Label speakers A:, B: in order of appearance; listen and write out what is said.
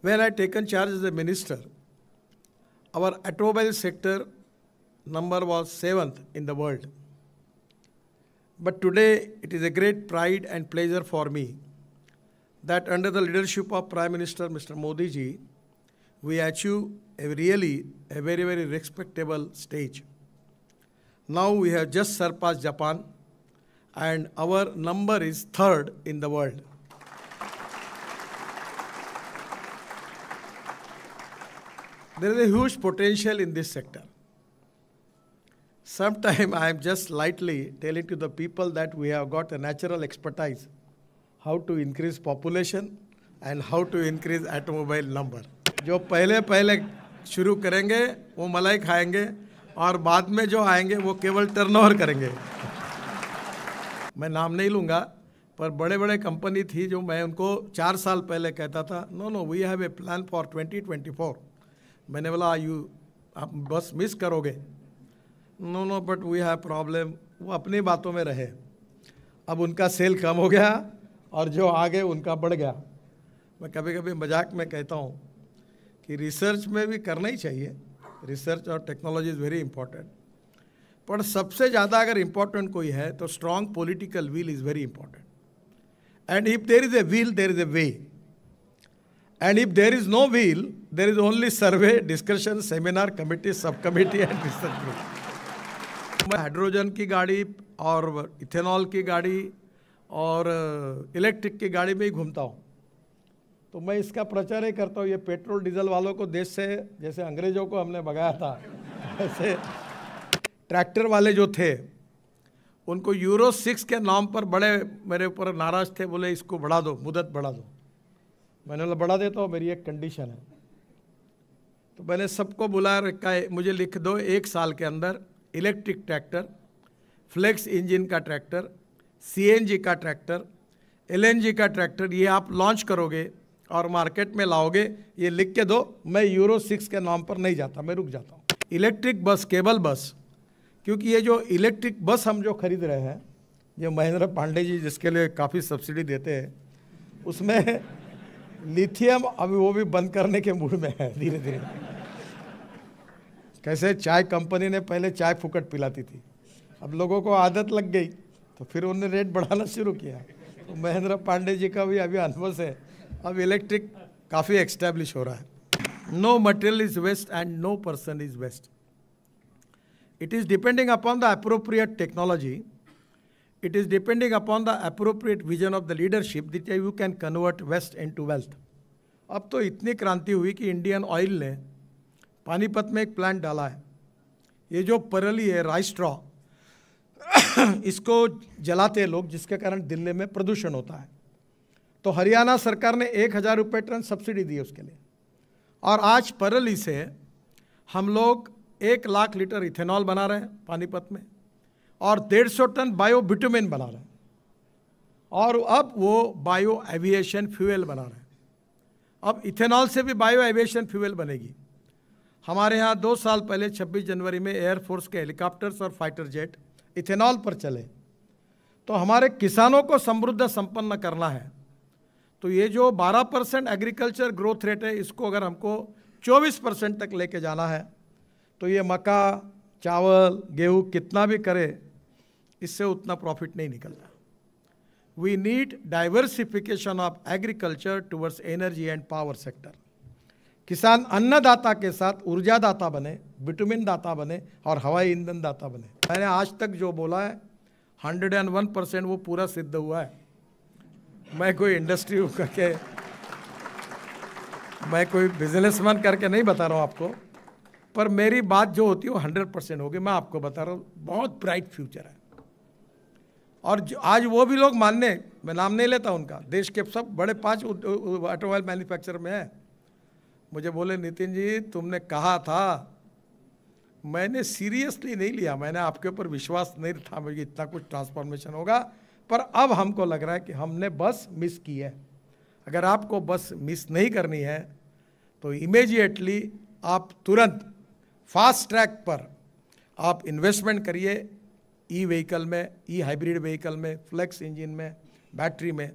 A: When I taken charge as a minister, our automobile sector number was seventh in the world. But today, it is a great pride and pleasure for me that under the leadership of Prime Minister Mr. Modi ji, we achieve a really a very, very respectable stage. Now we have just surpassed Japan and our number is third in the world. There is a huge potential in this sector. sometime I am just lightly telling to the people that we have got a natural expertise how to increase population and how to increase automobile number. jo pehle pehle shuru karenge wo malai khayenge aur baad mein jo aayenge wo keval turnover karenge main naam nahi lunga पर बड़े बड़े company थी जो मैं उनको चार साल पहले कहता था no no we have a plan for 2024 मैंने बोला यू आप बस मिस करोगे no no but we have problem वो अपनी बातों में रहे अब उनका सेल कम हो गया और जो आगे उनका बढ़ गया मैं कभी कभी मजाक में कहता हूँ कि रिसर्च में भी करना ही चाहिए रिसर्च और टेक्नोलॉजी इज़ वेरी इंपॉर्टेंट पर सबसे ज़्यादा अगर इम्पोर्टेंट कोई है तो strong political will is very important and if there is a will there is a way And if there is no wheel, there is only survey, discussion, seminar, committee, subcommittee and research group. Hydrogen की गाड़ी और ethanol की गाड़ी और electric uh, की गाड़ी में ही घूमता हूँ तो मैं इसका प्रचार ही करता हूँ ये पेट्रोल डीजल वालों को देश से जैसे अंग्रेजों को हमने भगाया था वैसे ट्रैक्टर वाले जो थे उनको यूरो सिक्स के नाम पर बड़े मेरे ऊपर नाराज थे बोले इसको बढ़ा दो मुदत बढ़ा दो मैंने बोला बढ़ा देता तो, हूँ मेरी एक कंडीशन है तो मैंने सबको बुला रखा है मुझे लिख दो एक साल के अंदर इलेक्ट्रिक ट्रैक्टर फ्लेक्स इंजन का ट्रैक्टर सीएनजी का ट्रैक्टर एलएनजी का ट्रैक्टर ये आप लॉन्च करोगे और मार्केट में लाओगे ये लिख के दो मैं यूरो सिक्स के नाम पर नहीं जाता मैं रुक जाता हूँ इलेक्ट्रिक बस केबल बस क्योंकि ये जो इलेक्ट्रिक बस हम जो खरीद रहे हैं जो महेंद्र पांडे जी जिसके लिए काफ़ी सब्सिडी देते हैं उसमें लिथियम अभी वो भी बंद करने के मूड में है धीरे धीरे कैसे चाय कंपनी ने पहले चाय फुकट पिलाती थी अब लोगों को आदत लग गई तो फिर उन्होंने रेट बढ़ाना शुरू किया तो महेंद्र पांडे जी का भी अभी अनुभव है अब इलेक्ट्रिक काफ़ी एक्स्टैब्लिश हो रहा है no material is waste and no person is waste it is depending upon the appropriate technology it is depending upon the appropriate vision of the leadership that you can convert wealth into wealth. अब तो इतनी क्रांति हुई कि Indian oil ने पानीपत में एक plant डाला है ये जो परली है राइस स्ट्रॉ इसको जलाते हैं लोग जिसके कारण दिल्ली में प्रदूषण होता है तो हरियाणा सरकार ने एक हज़ार रुपये टन सब्सिडी दी उसके लिए और आज परली से हम लोग एक लाख लीटर इथेनॉल बना रहे हैं पानीपत में और डेढ़ सौ टन बायो विटामिन बना रहे हैं और अब वो बायो एविएशन फ्यूल बना रहे हैं अब इथेनॉल से भी बायो एविएशन फ्यूल बनेगी हमारे यहाँ दो साल पहले 26 जनवरी में एयरफोर्स के हेलीकॉप्टर्स और फाइटर जेट इथेनॉल पर चले तो हमारे किसानों को समृद्ध संपन्न करना है तो ये जो 12 परसेंट एग्रीकल्चर ग्रोथ रेट है इसको अगर हमको 24 परसेंट तक लेके जाना है तो ये मक्का चावल गेहूँ कितना भी करे इससे उतना प्रॉफिट नहीं निकलता we need diversification of agriculture towards energy and power sector किसान अन्नदाता के साथ ऊर्जा दाता बने विटामिन दाता बने और हवाई ईंधन दाता बने मैंने आज तक जो बोला है हंड्रेड एंड वन परसेंट वो पूरा सिद्ध हुआ है मैं कोई इंडस्ट्री करके मैं कोई बिजनेसमैन करके नहीं बता रहा हूँ आपको पर मेरी बात जो होती है वो हंड्रेड परसेंट होगी मैं आपको बता रहा हूँ बहुत ब्राइट फ्यूचर है और आज वो भी लोग मानने मैं नाम नहीं लेता उनका देश के सब बड़े पांच ऑटोमोबाइल मैन्युफैक्चर में हैं मुझे बोले नितिन जी तुमने कहा था मैंने सीरियसली नहीं लिया मैंने आपके ऊपर विश्वास नहीं था मुझे इतना कुछ ट्रांसफॉर्मेशन होगा पर अब हमको लग रहा है कि हमने बस मिस की है अगर आपको बस मिस नहीं करनी है तो इमेजिएटली आप तुरंत फास्ट ट्रैक पर आप इन्वेस्टमेंट करिए ई e व्हीकल में ई हाइब्रिड व्हीकल में फ्लेक्स इंजन में बैटरी में